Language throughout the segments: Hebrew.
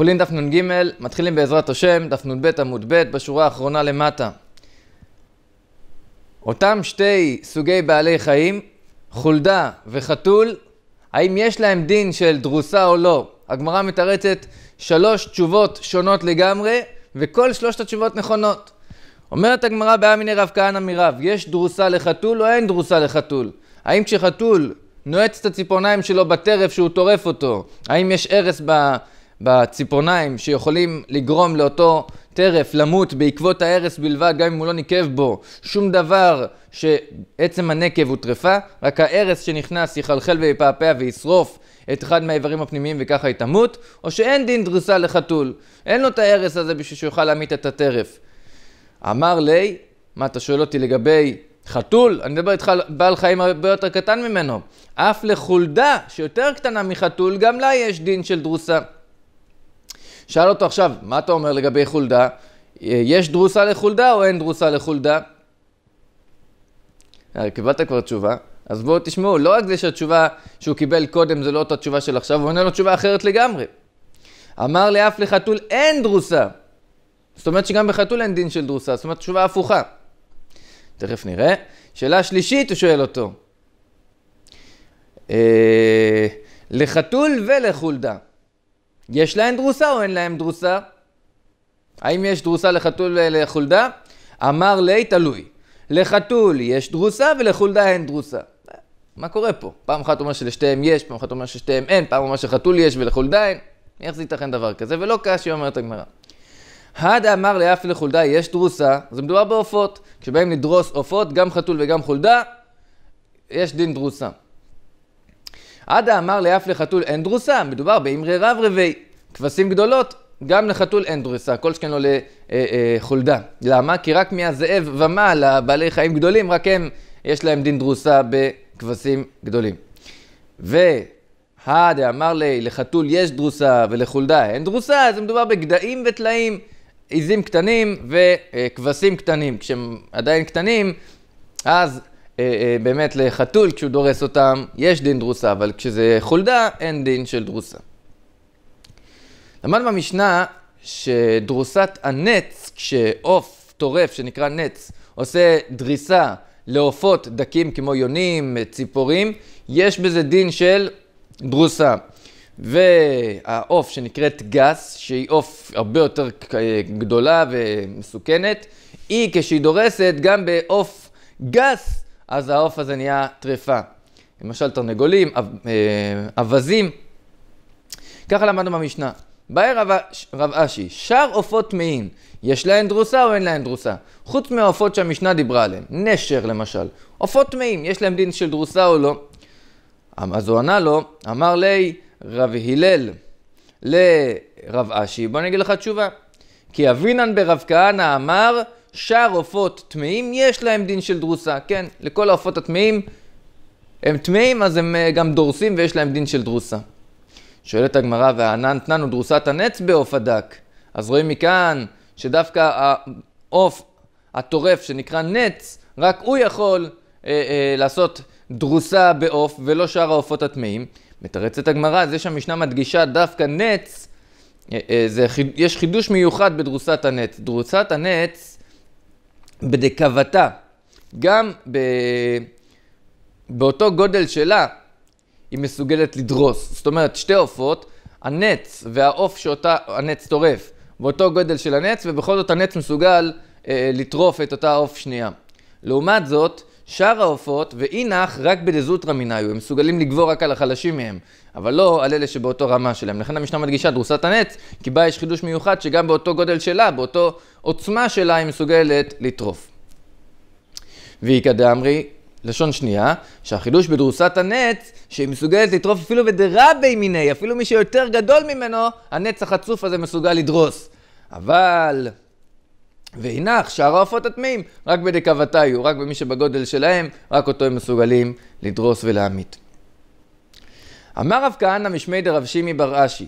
חולין דף נ"ג, מתחילים בעזרת השם, דף נ"ב עמוד ב', בשורה האחרונה למטה. אותם שתי סוגי בעלי חיים, חולדה וחתול, האם יש להם דין של דרוסה או לא? הגמרא מתרצת שלוש תשובות שונות לגמרי, וכל שלושת התשובות נכונות. אומרת הגמרא באמיני רב כהנא מרב, יש דרוסה לחתול או אין דרוסה לחתול? האם כשחתול נועץ את הציפורניים שלו בטרף שהוא טורף אותו, האם יש ארס ב... בה... בציפורניים שיכולים לגרום לאותו טרף למות בעקבות ההרס בלבד, גם אם הוא לא ניקב בו, שום דבר שעצם הנקב הוא טרפה, רק ההרס שנכנס יחלחל ויפעפע וישרוף את אחד מהאיברים הפנימיים וככה היא תמות, או שאין דין דריסה לחתול, אין לו את ההרס הזה בשביל שהוא יוכל להמית את הטרף. אמר לי, מה אתה שואל אותי לגבי חתול? אני מדבר איתך על בעל חיים הרבה יותר קטן ממנו. אף לחולדה שיותר קטנה מחתול, גם לה יש דין של דרוסה. שאל אותו עכשיו, מה אתה אומר לגבי חולדה? יש דרוסה לחולדה או אין דרוסה לחולדה? הרי קיבלת כבר תשובה, אז בואו תשמעו, לא רק זה שהתשובה שהוא קיבל קודם זה לא אותה תשובה של עכשיו, הוא עונה לו תשובה אחרת לגמרי. אמר לאף לחתול אין דרוסה. זאת אומרת שגם בחתול אין דין של דרוסה, זאת אומרת תשובה הפוכה. תכף נראה. שאלה שלישית הוא שואל אותו. אה, לחתול ולחולדה. יש להם דרוסה או אין להם דרוסה? האם יש דרוסה לחתול ולחולדה? אה, אמר לי, תלוי. לחתול יש דרוסה ולחולדה אין דרוסה. מה קורה פה? פעם אחת אומר שלשתיהם יש, פעם אחת אומר ששתיהם אין, פעם אומר שחתול יש ולחולדה אין. איך זה ייתכן דבר כזה? ולא קשי אומרת הגמרא. הדה אמר לאף לחולדה יש דרוסה, זה מדובר בעופות. כשבאים לדרוס עופות, גם חתול וגם חולדה, יש דין דרוסה. עדה אמר לאף לחתול אין דרוסה, מדובר באמרי רב רבי. כבשים גדולות, גם לחתול אין דרוסה, כל שכן לא לחולדה. אה, אה, למה? כי רק מהזאב ומעלה, בעלי חיים גדולים, רק הם, יש להם דין דרוסה בכבשים גדולים. ו... והדה אמר לי, לחתול יש דרוסה ולחולדה אין דרוסה, אז מדובר בגדאים וטלאים, עיזים קטנים וכבשים קטנים. כשהם עדיין קטנים, אז אה, אה, באמת לחתול כשהוא דורס אותם, יש דין דרוסה, אבל כשזה חולדה, אין דין של דרוסה. למד במשנה שדרוסת הנץ, כשעוף טורף שנקרא נץ, עושה דריסה לעופות דקים כמו יונים, ציפורים, יש בזה דין של דרוסה. והעוף שנקראת גס, שהיא עוף הרבה יותר אה, גדולה ומסוכנת, היא כשהיא דורסת גם בעוף גס אז העוף הזה נהיה טריפה. למשל תרנגולים, אה, אווזים. ככה למדנו במשנה. באר רב, רב אשי, שאר עופות טמאים, יש להן דרוסה או אין להן דרוסה? חוץ מהעופות שהמשנה דיברה עליהן, נשר למשל, עופות טמאים, יש להם דין של דרוסה או לא? אמ, אז הוא ענה לו, אמר לי רב הלל לרב אשי, בוא אני אגיד לך תשובה. כי אבינן ברב כהנא אמר שאר עופות טמאים, יש להם דין של דרוסה, כן? לכל העופות הטמאים, הם טמאים, אז הם אה, גם דורסים ויש להם דין של דרוסה. שואלת הגמרא, והענן תנן הוא דרוסת הנץ בעוף הדק. אז רואים מכאן שדווקא העוף הטורף שנקרא נץ, רק הוא יכול אה, אה, לעשות דרוסה בעוף ולא שאר העופות הטמאים. מתרצת הגמרא, זה שהמשנה מדגישה דווקא נץ, אה, אה, זה, יש חידוש מיוחד בדרוסת הנץ. דרוסת הנץ בדקבתה, גם ב... באותו גודל שלה, היא מסוגלת לדרוס. זאת אומרת, שתי עופות, הנץ והעוף שאותה הנץ טורף, באותו גודל של הנץ, ובכל זאת הנץ מסוגל אה, לטרוף את אותה עוף שנייה. לעומת זאת, שאר העופות, ואינך רק בדזוטרא מנהיו, הם מסוגלים לגבור רק על החלשים מהם, אבל לא על אלה שבאותו רמה שלהם. לכן המשנה מדגישה דרוסת הנץ, כי בה יש חידוש מיוחד שגם באותו גודל שלה, באותו עוצמה שלה, היא מסוגלת לטרוף. ואיכא דאמרי, לשון שנייה, שהחידוש בדרוסת הנץ, שהיא מסוגלת לטרוף אפילו בדרבי מיני, אפילו מי שיותר גדול ממנו, הנץ החצוף הזה מסוגל לדרוס. אבל... והנח שאר העופות הטמאים, רק בדקבתה יהיו, רק במי שבגודל שלהם, רק אותו הם מסוגלים לדרוס ולהמית. אמר רב כהנא משמי דרב שימי בר אשי,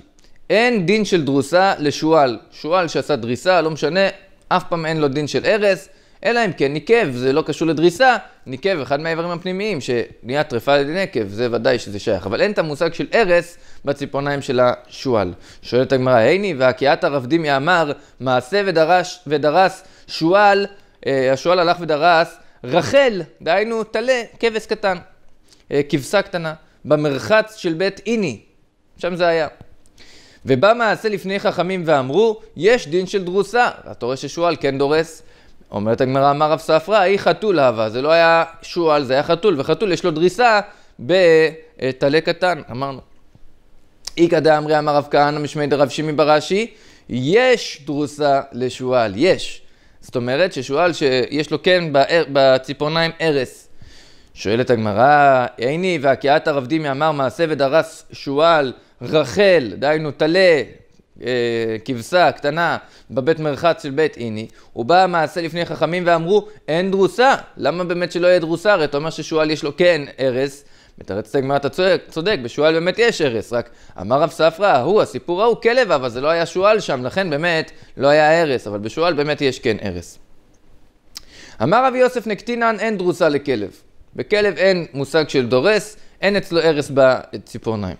אין דין של דרוסה לשועל. שועל שעשה דריסה, לא משנה, אף פעם אין לו דין של הרס, אלא אם כן ניקב, זה לא קשור לדריסה, ניקב אחד מהאיברים הפנימיים, שנהיה טרפה לנקב, זה ודאי שזה שייך. אבל אין את המושג של ארס בציפורניים של השועל. שואלת הגמרא, הני והקיאת הרבדימי אמר, מעשה ודרש, ודרס שועל, אה, השועל הלך ודרס רחל, דהיינו טלה, כבש קטן, אה, כבשה קטנה, במרחץ של בית איני, שם זה היה. ובא מעשה לפני חכמים ואמרו, יש דין של דרוסה. אתה רואה ששועל כן דורס. אומרת הגמרא, אמר רב ספרא, היא חתול אהבה. זה לא היה שועל, זה היה חתול, וחתול יש לו דריסה בטלה קטן, אמרנו. איכא דאמרי אמר רב כהנא משמי דרב שימי ברש"י, יש דרוסה לשועל, יש. זאת אומרת ששועל שיש לו כן בציפורניים ארס. שואלת הגמרא, איני והקיעת הרב דימי אמר מעשה ודרס שועל רחל, דהיינו טלה, אה, כבשה קטנה בבית מרחץ של בית איני, הוא בא המעשה לפני חכמים ואמרו, אין דרוסה. למה באמת שלא יהיה דרוסה? הרי אתה אומר ששועל יש לו כן ארס. מתרץ את הגמרא, אתה צודק, צודק, בשועל באמת יש ארס, רק אמר רב ספרא, הוא, הסיפור ההוא כלב, אבל זה לא היה שועל שם, לכן באמת לא היה ארס, אבל בשועל באמת יש כן ארס. אמר רבי יוסף נקטינן, אין דרוסה לכלב. בכלב אין מושג של דורס, אין אצלו ארס בציפורניים.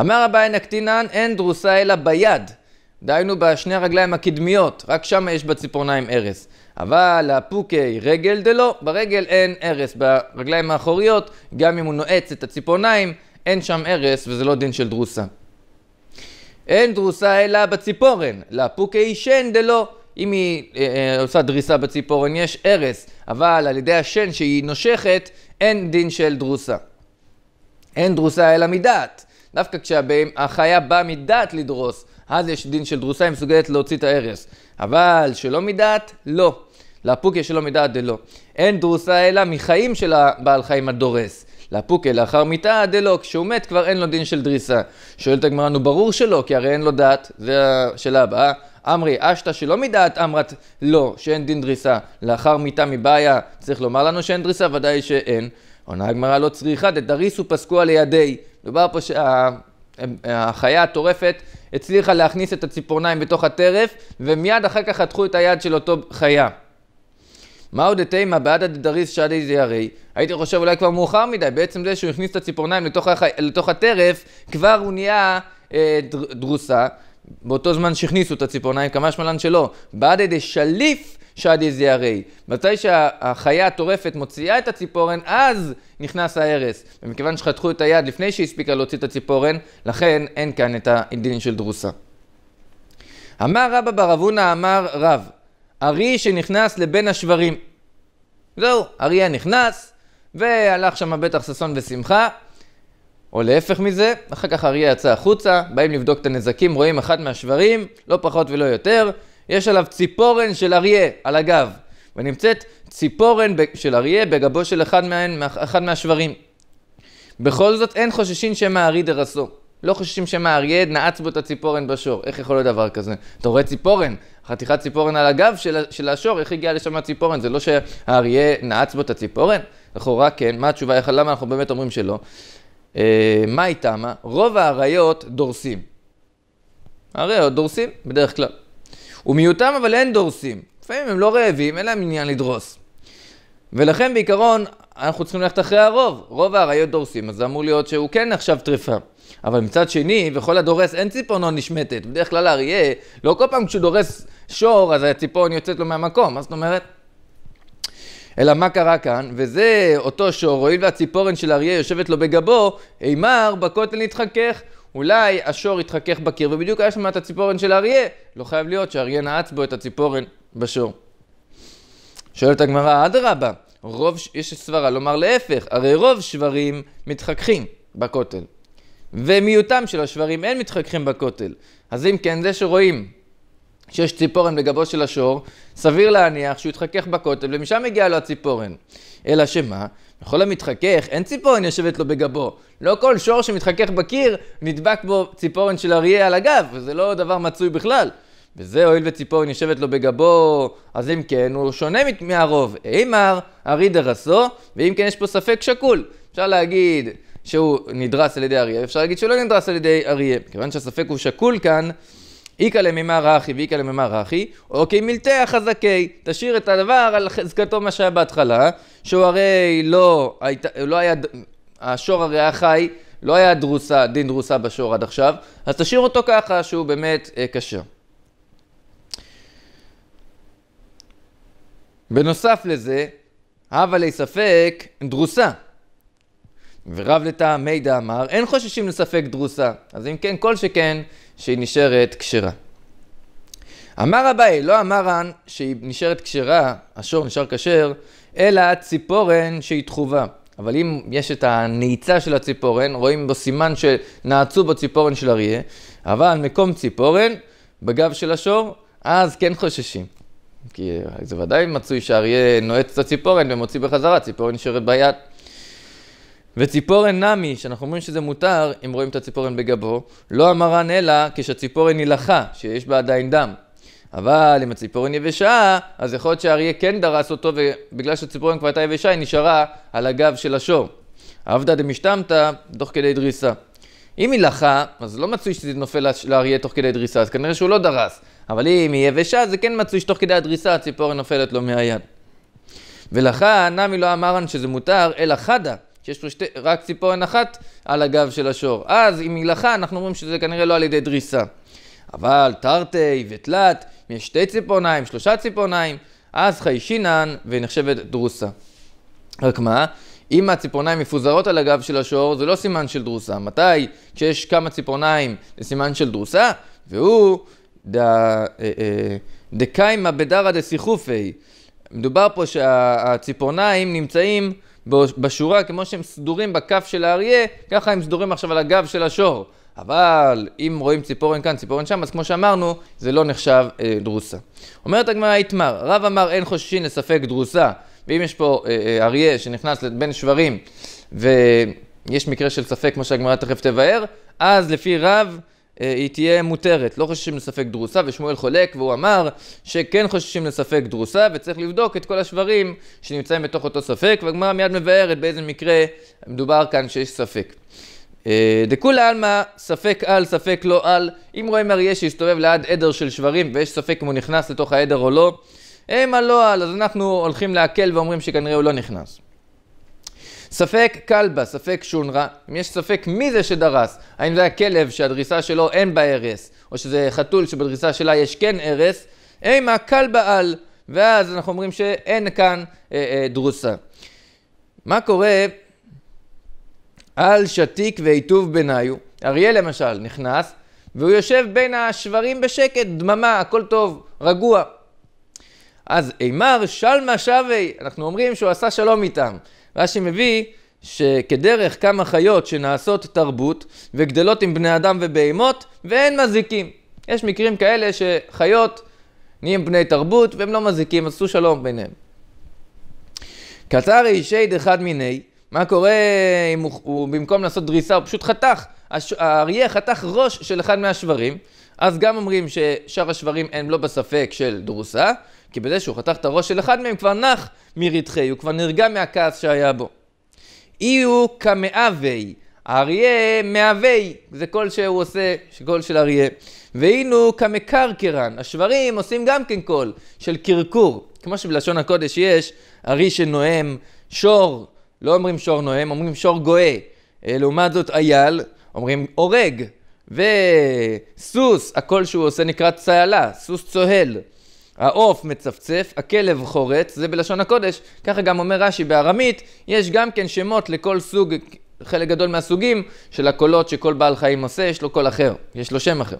אמר אביי נקטינן, אין דרוסה אלא ביד. דהיינו בשני הרגליים הקדמיות, רק שם יש בציפורניים ארס. אבל הפוקי רגל דלא, ברגל אין ארס, ברגליים האחוריות, גם אם הוא נועץ את הציפורניים, אין שם ארס וזה לא דין של דרוסה. אין דרוסה אלא בציפורן, לפוקי שן דלא. אם היא אה, אה, עושה דריסה בציפורן יש ארס, אבל על ידי השן שהיא נושכת, אין דין של דרוסה. אין דרוסה אלא מדעת. דווקא כשהחיה באה מדעת לדרוס, אז יש דין של דרוסה, היא מסוגלת להוציא את ההרס. אבל שלא מדעת, לא. לאפוקיה שלא מדעת דלא. אין דרוסה אלא מחיים של הבעל חיים הדורס. לאפוקיה לאחר מיתה דלא, כשהוא מת כבר אין לו דין של דריסה. שואלת הגמרא, נו ברור שלא, כי הרי אין לו דעת, זה השאלה הבאה. אמרי אשתא שלא מדעת אמרת לא, שאין דין דריסה. לאחר מיתה מבעיה, צריך לומר לנו שאין דריסה? ודאי שאין. עונה הגמרא לא צריכה, דדריסו פסקו על ידי. דובר פה שהחיה שה... הטורפת הצליחה להכניס את הציפורניים בתוך הטרף, ומיד אחר כך חתכו את היד של אותו חיה. מהו דתימה בעד הדדריס שעדי זה הרי? הייתי חושב אולי כבר מאוחר מדי, בעצם זה שהוא הכניס את הציפורניים לתוך, הח... לתוך הטרף, כבר הוא נהיה אה, דר... דרוסה, באותו זמן שהכניסו את הציפורניים, כמה שמלן שלא. בעד בעדה שליף שעדי זה הרי. מתי שהחיה הטורפת מוציאה את הציפורן, אז נכנס ההרס. ומכיוון שחתכו את היד לפני שהיא הספיקה להוציא את הציפורן, לכן אין כאן את הדין של דרוסה. אמר רבא בר אבונה אמר רב, ארי שנכנס לבין השברים. זהו, ארי הנכנס, והלך שם בטח ששון ושמחה, או להפך מזה, אחר כך אריה יצא החוצה, באים לבדוק את הנזקים, רואים אחד מהשברים, לא פחות ולא יותר, יש עליו ציפורן של אריה על הגב, ונמצאת ציפורן של אריה בגבו של אחד, מה... אחד מהשברים. בכל זאת אין חוששים שמא הארי דרסו. לא חוששים שמא אריה נעץ בו את הציפורן בשור. איך יכול להיות דבר כזה? אתה רואה ציפורן, חתיכת ציפורן על הגב של, של השור, איך הגיעה לשם הציפורן? זה לא שהאריה נעץ בו את הציפורן? לכאורה כן, מה התשובה? איך, למה אנחנו באמת אומרים שלא? אה, מה היא תמה? רוב האריות דורסים. האריות דורסים, בדרך כלל. ומיעוטם אבל אין דורסים. לפעמים הם לא רעבים, אין להם עניין לדרוס. ולכן בעיקרון, אנחנו צריכים ללכת אחרי הרוב. רוב האריות דורסים, אז זה אמור להיות שהוא כן עכשיו טריפה. אבל מצד שני, וכל הדורס אין ציפורנו נשמטת. בדרך כלל האריה, לא כל פעם כשהוא דורס שור, אז הציפון יוצאת לו מהמקום. מה זאת אומרת? אלא מה קרה כאן? וזה אותו שור, הואיל והציפורן של אריה יושבת לו בגבו, אימר בכותל נתחכך. אולי השור יתחכך בקיר, ובדיוק היה שם את הציפורן של אריה, לא חייב להיות שאריה נעץ בו את הציפורן בשור. שואלת הגמרא, אדרבה, רוב, יש סברה לומר להפך, הרי רוב שברים מתחככים בכותל. ומיעוטם של השברים אין מתחככים בכותל. אז אם כן, זה שרואים שיש ציפורן בגבו של השור, סביר להניח שהוא יתחכך בכותל ומשם מגיעה לו הציפורן. אלא שמה? בכל המתחכך אין ציפורן יושבת לו בגבו. לא כל שור שמתחכך בקיר נדבק בו ציפורן של אריה על הגב, וזה לא דבר מצוי בכלל. וזה הואיל וציפור נשבת לו בגבו, אז אם כן, הוא שונה מהרוב. אימר, ארי דרסו, ואם כן יש פה ספק שקול. אפשר להגיד שהוא נדרס על ידי אריה, אפשר להגיד שהוא לא נדרס על ידי אריה. כיוון שהספק הוא שקול כאן, איכא למימר רחי ואיכא למימר רחי, או כמלטי החזקי, תשאיר את הדבר על חזקתו מה שהיה בהתחלה, שהוא הרי לא, היית, לא היה, השור הרי היה חי, לא היה דרוסה, דין דרוסה בשור עד עכשיו, אז תשאיר אותו ככה שהוא באמת קשה. אה, בנוסף לזה, הווה לי ספק דרוסה. ורב מידע אמר, אין חוששים לספק דרוסה. אז אם כן, כל שכן, שהיא נשארת כשרה. אמר אביי, לא אמרן שהיא נשארת כשרה, השור נשאר כשר, אלא ציפורן שהיא תחובה. אבל אם יש את הנעיצה של הציפורן, רואים בו סימן שנעצו בו ציפורן של אריה, אבל מקום ציפורן, בגב של השור, אז כן חוששים. כי זה ודאי מצוי שאריה נועץ את הציפורן ומוציא בחזרה ציפורן נשארת ביד. וציפורן נמי, שאנחנו אומרים שזה מותר, אם רואים את הציפורן בגבו, לא המרן אלא כשהציפורן היא לחה, שיש בה עדיין דם. אבל אם הציפורן יבשה, אז יכול להיות שאריה כן דרס אותו, ובגלל שהציפורן כבר הייתה יבשה, היא נשארה על הגב של השור. עבדה דמשתמתה, תוך כדי דריסה. אם היא לחה, אז לא מצוי שזה נופל לאריה תוך כדי דריסה, אז כנראה שהוא לא דרס. אבל אם היא יבשה, זה כן מצוי שתוך כדי הדריסה הציפורן נופלת לו מהיד. ולכן נמי לא אמרן שזה מותר, אלא חדה, שיש לו שתי, רק ציפורן אחת על הגב של השור. אז אם היא לחה, אנחנו אומרים שזה כנראה לא על ידי דריסה. אבל תרתי ותלת, אם יש שתי ציפורניים, שלושה ציפורניים, אז חיישינן ונחשבת דרוסה. רק מה? אם הציפורניים מפוזרות על הגב של השור, זה לא סימן של דרוסה. מתי? כשיש כמה ציפורניים, זה סימן של דרוסה, והוא אה, אה, דקיימה בדרא דסיחופי. מדובר פה שהציפורניים נמצאים בשורה, כמו שהם סדורים בכף של האריה, ככה הם סדורים עכשיו על הגב של השור. אבל אם רואים ציפורן כאן, ציפורן שם, אז כמו שאמרנו, זה לא נחשב אה, דרוסה. אומרת הגמרא איתמר, רב אמר אין חוששים לספק דרוסה, ואם יש פה אה, אה, אריה שנכנס לבין שברים, ויש מקרה של ספק, כמו שהגמרא תכף תבאר, אז לפי רב אה, היא תהיה מותרת, לא חוששים לספק דרוסה, ושמואל חולק, והוא אמר שכן חוששים לספק דרוסה, וצריך לבדוק את כל השברים שנמצאים בתוך אותו ספק, והגמרא מיד מבארת באיזה מקרה מדובר כאן שיש ספק. אה, דכולי עלמא, ספק על, ספק לא על. אם רואים אריה שהסתובב ליד עדר של שברים, ויש ספק אם הוא נכנס לתוך העדר או לא, המה לא על, אז אנחנו הולכים להקל ואומרים שכנראה הוא לא נכנס. ספק כלבה, ספק שונרה, אם יש ספק מי זה שדרס, האם זה היה כלב שהדריסה שלו אין בה הרס, או שזה חתול שבדריסה שלה יש כן הרס, אימה כלבה על, ואז אנחנו אומרים שאין כאן אה, אה, דרוסה. מה קורה על שתיק ואיתוב ביניו? אריה למשל נכנס, והוא יושב בין השברים בשקט, דממה, הכל טוב, רגוע. אז אימר שלמה שווה, אנחנו אומרים שהוא עשה שלום איתם. רש"י מביא שכדרך כמה חיות שנעשות תרבות וגדלות עם בני אדם ובהימות ואין מזיקים. יש מקרים כאלה שחיות נהיים בני תרבות והם לא מזיקים, עשו שלום ביניהם. קצר אישי דחד מיני, מה קורה אם הוא, הוא במקום לעשות דריסה הוא פשוט חתך, הש, האריה חתך ראש של אחד מהשברים, אז גם אומרים ששאר השברים הם לא בספק של דרוסה, כי בזה שהוא חתך את הראש של אחד מהם כבר נח מרתחי, הוא כבר נרגע מהכעס שהיה בו. אי הוא כמאווי, אריה מאווי, זה קול שהוא עושה, קול של אריה. והינו כמקרקרן, השברים עושים גם כן קול של קרקור. כמו שבלשון הקודש יש, ארי שנואם שור, לא אומרים שור נואם, אומרים שור גואה. אה, לעומת זאת אייל, אומרים הורג. וסוס, הקול שהוא עושה נקרא צהלה, סוס צוהל. העוף מצפצף, הכלב חורץ, זה בלשון הקודש. ככה גם אומר רש"י בארמית, יש גם כן שמות לכל סוג, חלק גדול מהסוגים של הקולות שכל בעל חיים עושה, יש לו קול אחר, יש לו שם אחר.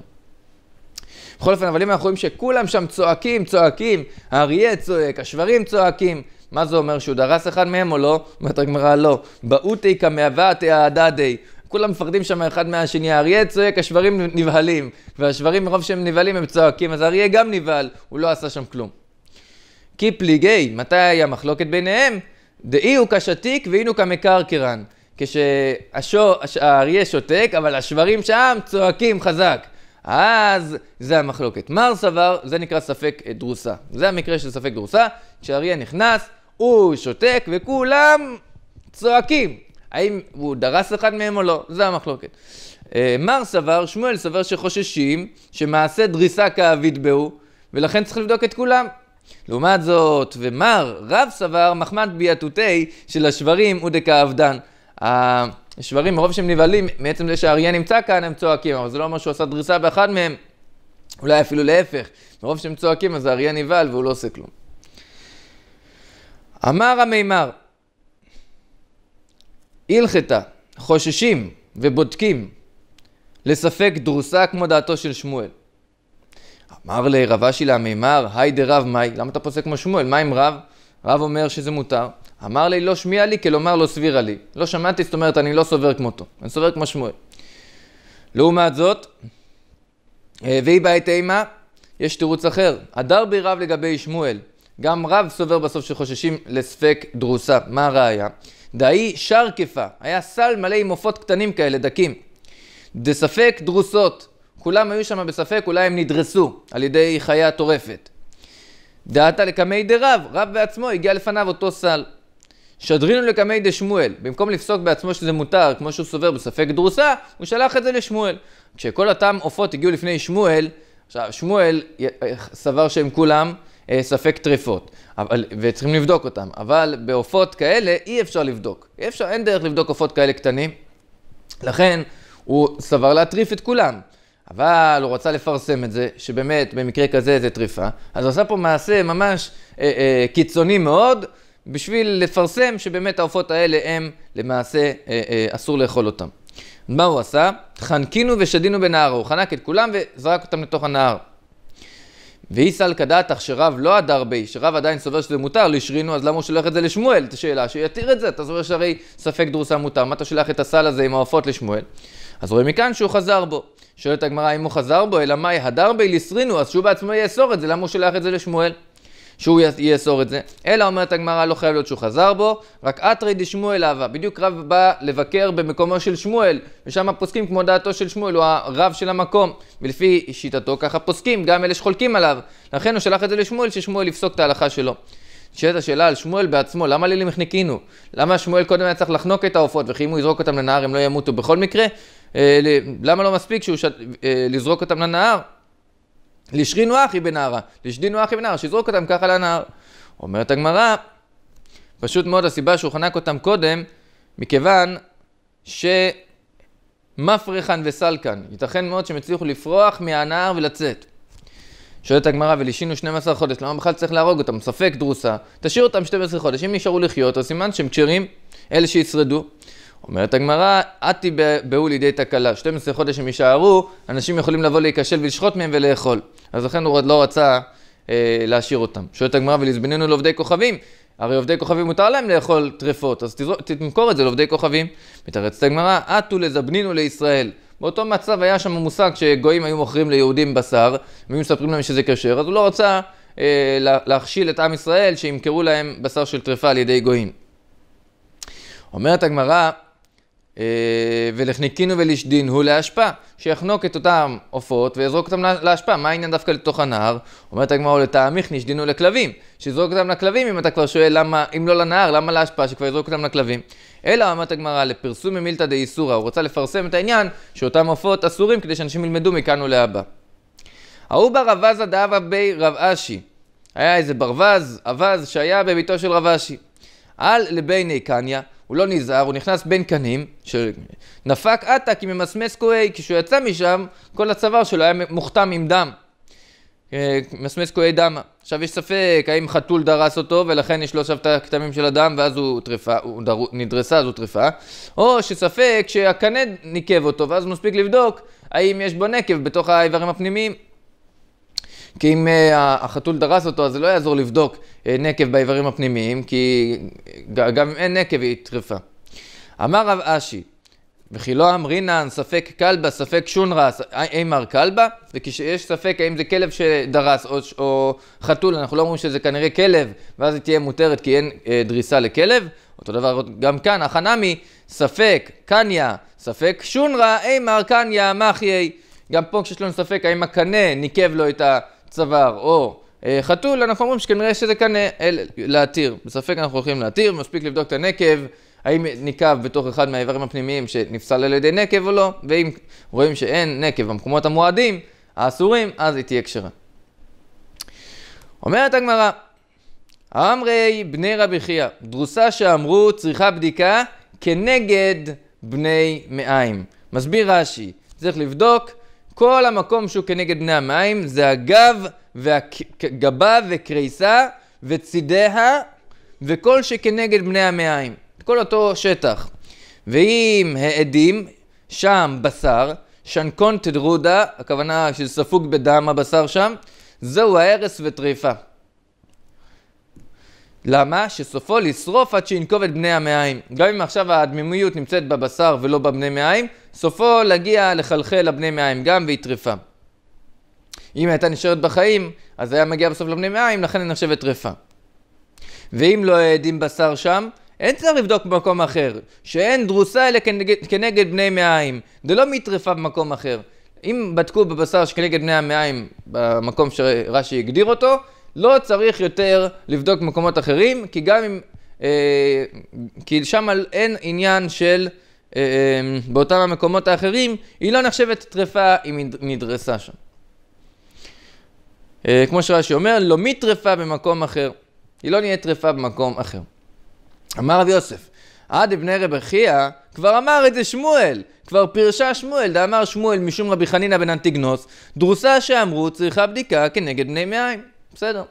בכל אופן, אבל אם אנחנו רואים שכולם שם צועקים, צועקים, האריה צועק, השברים צועקים, מה זה אומר, שהוא דרס אחד מהם או לא? אומרת הגמרא, לא. באותי כמאוות העדדי, כולם מפחדים שם אחד מהשני. האריה צועק, השברים נבהלים. והשברים, מרוב שהם נבהלים, הם צועקים, אז האריה גם נבהל, הוא לא עשה שם כלום. קיפליגי, מתי היה מחלוקת ביניהם? דאי הוא כשתיק ואינו כמקרקרן. כשהאריה שותק, אבל השברים שם צועקים חזק. אז זה המחלוקת. מר סבר, זה נקרא ספק דרוסה. זה המקרה של ספק דרוסה, כשאריה נכנס, הוא שותק וכולם צועקים. האם הוא דרס אחד מהם או לא? זה המחלוקת. אה, מר סבר, שמואל סבר שחוששים שמעשה דריסה כאביד בהו, ולכן צריך לבדוק את כולם. לעומת זאת, ומר רב סבר, מחמד ביעטותי של השברים הוא השברים, מרוב שהם נבהלים, מעצם זה שהאריה נמצא כאן, הם צועקים, אבל זה לא אומר שהוא עשה דריסה באחד מהם. אולי אפילו להפך, מרוב שהם צועקים אז האריה נבהל והוא לא עושה כלום. אמר המימר, הלכתה, חוששים ובודקים, לספק דרוסה כמו דעתו של שמואל. אמר לרב אשי למימר, היי דרב מאי, למה אתה פוסק כמו שמואל? מה עם רב? רב אומר שזה מותר. אמר לי, לא שמיע לי, כלומר לא סבירה לי. לא שמעתי, זאת אומרת, אני לא סובר כמותו. אני סובר כמו שמואל. לעומת זאת, והיא בעת אימה, יש תירוץ אחר. הדר בי רב לגבי שמואל. גם רב סובר בסוף שחוששים לספק דרוסה. מה הראייה? דהי שרקפה, היה סל מלא עם עופות קטנים כאלה, דקים. דספק דרוסות, כולם היו שם בספק, אולי הם נדרסו על ידי חיה טורפת. דעתה לקמי דרב, רב בעצמו הגיע לפניו אותו סל. שדרינו לקמי דשמואל, במקום לפסוק בעצמו שזה מותר, כמו שהוא סובר בספק דרוסה, הוא שלח את זה לשמואל. כשכל אותם עופות הגיעו לפני שמואל, עכשיו שמואל אה, סבר שהם כולם אה, ספק טריפות, אבל, וצריכים לבדוק אותם. אבל בעופות כאלה אי אפשר לבדוק. אי אפשר, אין דרך לבדוק עופות כאלה קטנים. לכן הוא סבר להטריף את כולם. אבל הוא רצה לפרסם את זה, שבאמת במקרה כזה זה טריפה. אז הוא עשה פה מעשה ממש אה, אה, קיצוני מאוד, בשביל לפרסם שבאמת העופות האלה הם למעשה אה, אה, אסור לאכול אותם. מה הוא עשה? חנקינו ושדינו בנהר, הוא חנק את כולם וזרק אותם לתוך הנהר. ואי ואיסל כדעתך שרב לא הדר בי, שרב עדיין סובר שזה מותר, לשרינו, אז למה הוא שולח את זה לשמואל? את השאלה, שיתיר את זה, אתה זוכר שהרי ספק דרוסה מותר, מה אתה שולח את הסל הזה עם העופות לשמואל? אז רואים מכאן שהוא חזר בו. שואלת הגמרא אם הוא חזר בו, אלא מאי הדר בי לשרינו, אז שהוא בעצמו יאסור את זה, למה הוא שולח את זה לשמואל? שהוא יאסור את זה, אלא אומרת הגמרא, לא חייב להיות שהוא חזר בו, רק אתרי דשמואל אהבה. בדיוק רב בא לבקר במקומו של שמואל, ושם פוסקים כמו דעתו של שמואל, הוא הרב של המקום, ולפי שיטתו ככה פוסקים, גם אלה שחולקים עליו. לכן הוא שלח את זה לשמואל, ששמואל יפסוק את ההלכה שלו. שאלת השאלה על שמואל בעצמו, למה לילים החניקינו? למה שמואל קודם היה צריך לחנוק את העופות, וכי אם הוא יזרוק אותם לנהר הם לא ימותו בכל מקרה? אה, למה לא מספיק שהוא ש... אה, לזרוק אותם לנהר? לשרינו אחי בנערה, לשדינו אחי בנערה, שיזרוק אותם ככה לנער. אומרת הגמרא, פשוט מאוד הסיבה שהוא חנק אותם קודם, מכיוון שמפרחן וסלקן, ייתכן מאוד שהם הצליחו לפרוח מהנער ולצאת. שואלת הגמרא, ולשינו 12 חודש, למה בכלל צריך להרוג אותם? ספק דרוסה, תשאיר אותם 12 חודש, אם נשארו לחיות, אז סימן שהם כשרים, אלה שישרדו. אומרת הגמרא, עתי בהו לידי תקלה, 12 חודש הם יישארו, אנשים יכולים לבוא להיכשל ולשחוט מהם ולאכול. אז לכן הוא לא רצה אה, להשאיר אותם. שואלת הגמרא, ולזבננו לעובדי כוכבים, הרי עובדי כוכבים מותר להם לאכול טרפות, אז תמכור את זה לעובדי כוכבים. מתרצת הגמרא, עטו לזבנינו לישראל. באותו מצב היה שם מושג שגויים היו מוכרים ליהודים בשר, והיו מספרים להם שזה כשר, אז הוא לא רצה אה, להכשיל את עם ישראל שימכרו להם בשר של טרפה על ידי גויים. אומרת הגמרא, אה, ולחניקינו ולשדין הוא להשפעה, שיחנוק את אותם עופות ויזרוק אותם להשפעה. מה העניין דווקא לתוך הנהר? אומרת הגמרא, לטעמיך נשדינו לכלבים, שיזרוק אותם לכלבים אם אתה כבר שואל למה, אם לא לנהר, למה להשפעה שכבר יזרוק אותם לכלבים? אלא אומרת הגמרא, לפרסום ממילתא דאיסורא, הוא רוצה לפרסם את העניין שאותם עופות אסורים כדי שאנשים ילמדו מכאן ולהבא. ההוא ברב עזה דאבה בי רב אשי, היה איזה ברווז, אווז, שהיה בביתו של רב אשי. על לביני קניה הוא לא נזהר, הוא נכנס בין קנים, שנפק עתה כי ממסמס כהי, כשהוא יצא משם, כל הצוואר שלו היה מוכתם עם דם. אה, ממסמס כהי דמה. עכשיו יש ספק האם חתול דרס אותו ולכן יש לו עכשיו את הכתמים של הדם ואז הוא, טריפה, הוא דר... נדרסה אז הוא טריפה, או שספק שהקנה ניקב אותו ואז מספיק לבדוק האם יש בו נקב בתוך האיברים הפנימיים. כי אם אה, החתול דרס אותו, אז זה לא יעזור לבדוק אה, נקב באיברים הפנימיים, כי גם אם אין נקב היא טרפה. אמר רב אשי, וכי לא אמרינן ספק כלבה, ספק שונרא, אה, אימר כלבה, וכשיש ספק האם זה כלב שדרס או, או חתול, אנחנו לא אומרים שזה כנראה כלב, ואז היא תהיה מותרת כי אין אה, דריסה לכלב. אותו דבר גם כאן, החנמי, ספק קניה, ספק שונרא, אימר קניה, מחיי. גם פה כשיש לנו ספק האם הקנה ניקב לו את ה... צוואר או אה, חתול, אנחנו אומרים שכנראה שזה כאן אה, אל, להתיר. בספק אנחנו הולכים להתיר, מספיק לבדוק את הנקב, האם ניקב בתוך אחד מהאיברים הפנימיים שנפסל על ידי נקב או לא, ואם רואים שאין נקב במקומות המועדים, האסורים, אז היא תהיה כשרה. אומרת הגמרא, אמרי בני רבי חייא, דרוסה שאמרו צריכה בדיקה כנגד בני מאיים. מסביר רש"י, צריך לבדוק כל המקום שהוא כנגד בני המים זה הגב, והגבה וקריסה וצידיה וכל שכנגד בני המעיים. כל אותו שטח. ואם העדים, שם בשר, שנקון תדרודה, הכוונה שספוג בדם הבשר שם, זהו ההרס וטריפה. למה? שסופו לשרוף עד שינקוב את בני המעיים. גם אם עכשיו הדמימיות נמצאת בבשר ולא בבני מעיים, סופו להגיע לחלחל לבני מעיים גם והיא טרפה. אם הייתה נשארת בחיים, אז היה מגיע בסוף לבני מעיים, לכן היא נחשבת טרפה. ואם לא העדים בשר שם, אין צריך לבדוק במקום אחר, שאין דרוסה אלא כנגד, כנגד בני מעיים. זה לא מטרפה במקום אחר. אם בדקו בבשר שכנגד בני המעיים, במקום שרש"י הגדיר אותו, לא צריך יותר לבדוק מקומות אחרים, כי גם אם... אה, כי שם אין עניין של... אה, אה, באותם המקומות האחרים, היא לא נחשבת טרפה אם היא נדרסה שם. אה, כמו שרש"י אומר, לא מטרפה במקום אחר. היא לא נהיית טרפה במקום אחר. אמר רב יוסף, עד אבני רב אחיה, כבר אמר את זה שמואל, כבר פירשה שמואל, דאמר שמואל משום רבי חנינא בן אנטיגנוס, דרוסה שאמרו צריכה בדיקה כנגד בני מאיים. בסדר.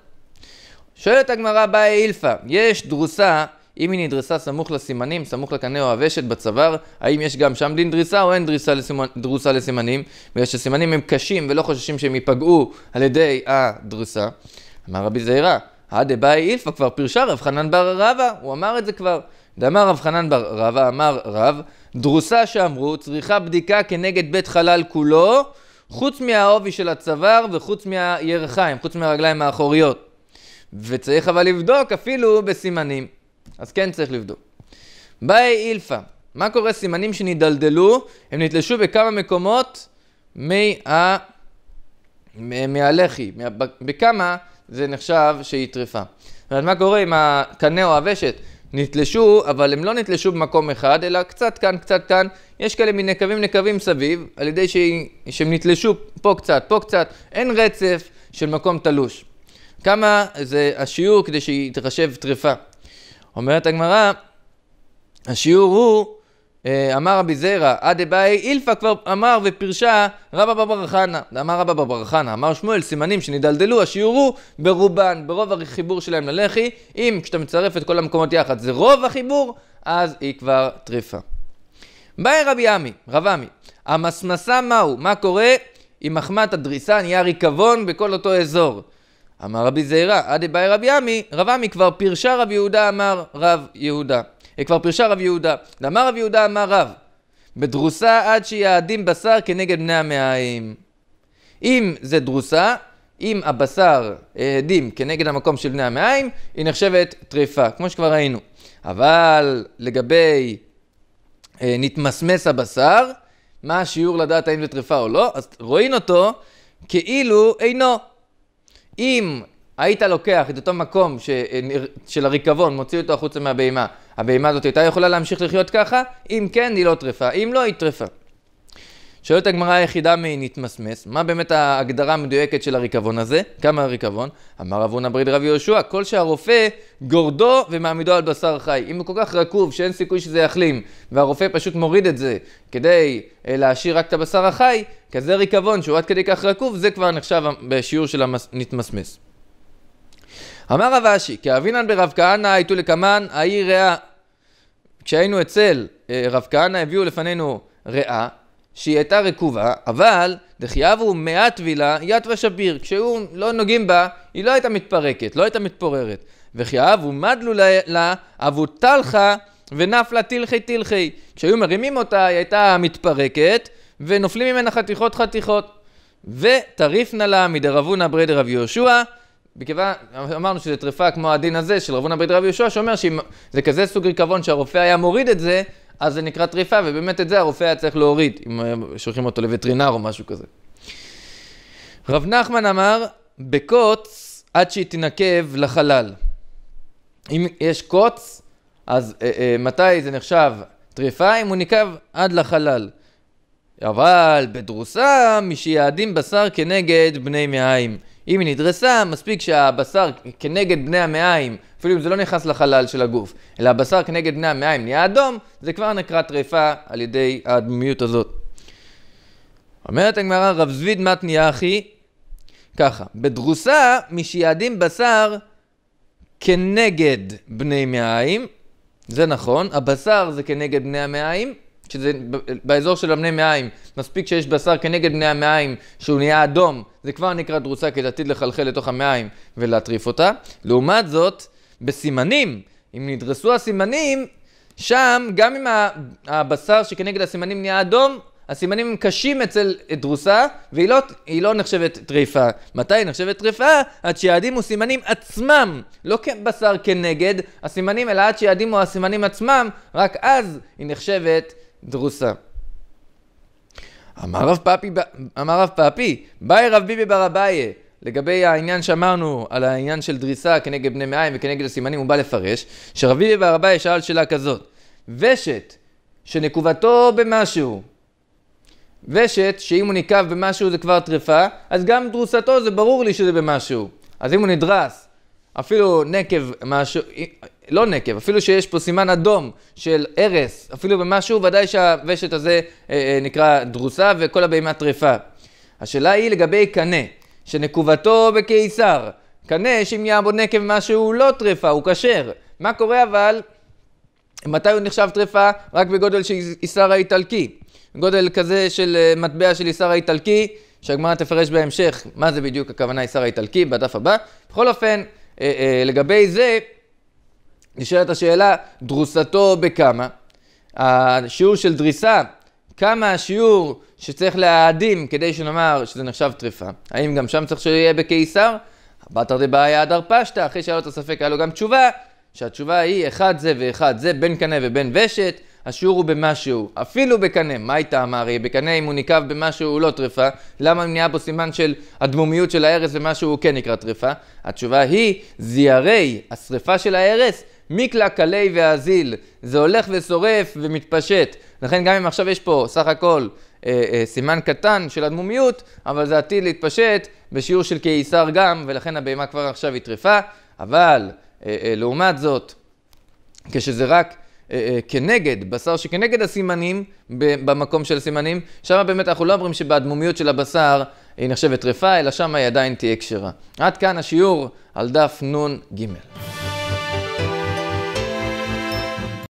שואלת הגמרא באי אילפא, יש דרוסה, אם היא נדרסה סמוך לסימנים, סמוך לקנה או הוושת בצוואר, האם יש גם שם דין דריסה או אין דריסה לסימנ... דרוסה לסימנים? בגלל שסימנים הם קשים ולא חוששים שהם ייפגעו על ידי הדרוסה. אמר רבי זעירה, באי אילפא כבר פירשה רב חנן בר רבא, הוא אמר את זה כבר. דאמר רב חנן בר רבא, אמר רב, דרוסה שאמרו צריכה בדיקה כנגד בית חלל כולו חוץ מהעובי של הצוואר וחוץ מהירכיים, חוץ מהרגליים האחוריות. וצריך אבל לבדוק אפילו בסימנים. אז כן צריך לבדוק. באי אילפא, מה קורה? סימנים שנדלדלו, הם נתלשו בכמה מקומות מה... מהלחי, מה... בכמה זה נחשב שהיא טריפה. זאת מה קורה עם הקנה או הוושת? נתלשו, אבל הם לא נתלשו במקום אחד, אלא קצת כאן, קצת כאן. יש כאלה מנקבים נקבים סביב, על ידי ש... שהם נתלשו פה קצת, פה קצת. אין רצף של מקום תלוש. כמה זה השיעור כדי שהיא תחשב טריפה? אומרת הגמרא, השיעור הוא אה, אמר רבי זרע, עד באי אילפא כבר אמר ופרשה רבא בבר חנא. אמר רבא בבר חנא, אמר שמואל, סימנים שנדלדלו, השיעורו ברובן, ברוב החיבור שלהם ללח"י. אם כשאתה מצרף את כל המקומות יחד זה רוב החיבור, אז היא כבר טריפה. באי רבי עמי, רב עמי, המסמסה מהו? מה קורה אם מחמת הדריסה נהיה ריקבון בכל אותו אזור? אמר רבי זעירא, עד באי רבי עמי, רב עמי כבר פרשה רב יהודה אמר רב יהודה. כבר פרשה רב יהודה. ואמר רב יהודה אמר רב, בדרוסה עד שיעדים בשר כנגד בני המעיים. אם זה דרוסה, אם הבשר העדים אה, כנגד המקום של בני המעיים, היא נחשבת טריפה, כמו שכבר ראינו. אבל לגבי אה, נתמסמס הבשר, מה השיעור לדעת האם זה טריפה או לא, אז רואים אותו כאילו אינו. אם היית לוקח את אותו מקום ש... של הריקבון, מוציא אותו החוצה מהבהמה, הבהמה הזאת הייתה יכולה להמשיך לחיות ככה? אם כן, היא לא טרפה. אם לא, היא טרפה. שואלת הגמרא היחידה מ"נתמסמס", מה באמת ההגדרה המדויקת של הריקבון הזה? כמה הריקבון? אמר רב הונא ברית רבי יהושע, כל שהרופא גורדו ומעמידו על בשר חי. אם הוא כל כך רקוב שאין סיכוי שזה יחלים, והרופא פשוט מוריד את זה כדי אה, להשאיר רק את הבשר החי, כזה ריקבון שהוא עד כדי כך רקוב, זה כבר נחשב בשיעור של הנתמסמס. המס... אמר רב אשי, כי אבינן ברב כהנא הייתו לקמן, ההיא רעה. כשהיינו אצל אה, רב כהנא הביאו לפנינו רעה, שהיא הייתה רקובה, אבל דחייבו מאה טבילה יתווה ושביר. כשהוא לא נוגעים בה, היא לא הייתה מתפרקת, לא הייתה מתפוררת. וחייבו מדלו לה אבו אבוטלחה ונפלה תלחי תלחי. כשהיו מרימים אותה היא הייתה מתפרקת, ונופלים ממנה חתיכות חתיכות. וטריפנה לה מדרבונה ברי דרב יהושע מכיוון, אמרנו שזה טריפה כמו הדין הזה של רבונה בית רבי יהושע, שאומר שאם זה כזה סוג ריקבון שהרופא היה מוריד את זה, אז זה נקרא טריפה, ובאמת את זה הרופא היה צריך להוריד, אם אה, שולחים אותו לווטרינר או משהו כזה. רב נחמן אמר, בקוץ עד שהיא תנקב לחלל. אם יש קוץ, אז אה, אה, מתי זה נחשב טריפה? אם הוא ניקב עד לחלל. אבל בדרוסה, משיעדים בשר כנגד בני מאיים. אם היא נדרסה, מספיק שהבשר כנגד בני המעיים, אפילו אם זה לא נכנס לחלל של הגוף, אלא הבשר כנגד בני המעיים נהיה אדום, זה כבר נקרא טריפה על ידי האדמיות הזאת. אומרת הגמרא, רב זביד מתניה אחי, ככה, בדרוסה משיעדים בשר כנגד בני מעיים, זה נכון, הבשר זה כנגד בני המעיים, שזה באזור של המני מעיים, מספיק שיש בשר כנגד בני המעיים שהוא נהיה אדום, זה כבר נקרא דרוסה כי זה עתיד לחלחל לתוך המעיים ולהטריף אותה. לעומת זאת, בסימנים, אם נדרסו הסימנים, שם גם אם הבשר שכנגד הסימנים נהיה אדום, הסימנים הם קשים אצל דרוסה, והיא לא, לא נחשבת טריפה. מתי היא נחשבת טריפה? עד שיעדימו סימנים עצמם, לא כבשר כנגד הסימנים, אלא עד שיעדימו הסימנים עצמם, רק אז היא נחשבת טריפה. דרוסה. אמר רב פאפי, אמר רב פאפי, באי רב ביבי בר אבייה, לגבי העניין שאמרנו, על העניין של דריסה כנגד בני מאיים וכנגד הסימנים, הוא בא לפרש, שרב ביבי בר אבייה שאל שאלה כזאת, ושת שנקובתו במשהו, ושת שאם הוא ניקב במשהו זה כבר טריפה, אז גם דרוסתו זה ברור לי שזה במשהו. אז אם הוא נדרס אפילו נקב, משהו, לא נקב, אפילו שיש פה סימן אדום של ארס, אפילו במשהו, ודאי שהוושט הזה אה, אה, נקרא דרוסה וכל הבהמה טריפה. השאלה היא לגבי קנה, שנקובתו בקיסר. קנה שאם יהיה בו נקב משהו לא טריפה, הוא כשר. מה קורה אבל, מתי הוא נחשב טריפה? רק בגודל של איסר האיטלקי. גודל כזה של אה, מטבע של איסר האיטלקי, שהגמרא תפרש בהמשך מה זה בדיוק הכוונה איסר האיטלקי בדף הבא. בכל אופן, אה, אה, לגבי זה, נשאלת השאלה, דרוסתו בכמה? השיעור של דריסה, כמה השיעור שצריך להאדים כדי שנאמר שזה נחשב טריפה? האם גם שם צריך שיהיה בקיסר? בתר דבעיה עד פשטה, אחרי שהיה לו את הספק היה לו גם תשובה, שהתשובה היא אחד זה ואחד זה, בין קנה ובין ושת. השיעור הוא במשהו, אפילו בקנה, מה היא טעמה? הרי בקנה אם הוא ניקב במשהו הוא לא טריפה, למה נהיה פה סימן של הדמומיות של ההרס ומשהו הוא כן נקרא טריפה? התשובה היא, זיירי, השריפה של ההרס, מקלע קלי ואזיל, זה הולך ושורף ומתפשט. לכן גם אם עכשיו יש פה סך הכל אה, אה, סימן קטן של הדמומיות, אבל זה עתיד להתפשט בשיעור של קיסר גם, ולכן הבהמה כבר עכשיו היא טריפה, אבל אה, אה, לעומת זאת, כשזה רק אה, אה, כנגד, בשר שכנגד הסימנים, במקום של הסימנים, שם באמת אנחנו לא אומרים שבאדמומיות של הבשר היא נחשבת טרפה, אלא שם היא עדיין תהיה כשרה. עד כאן השיעור על דף נ"ג.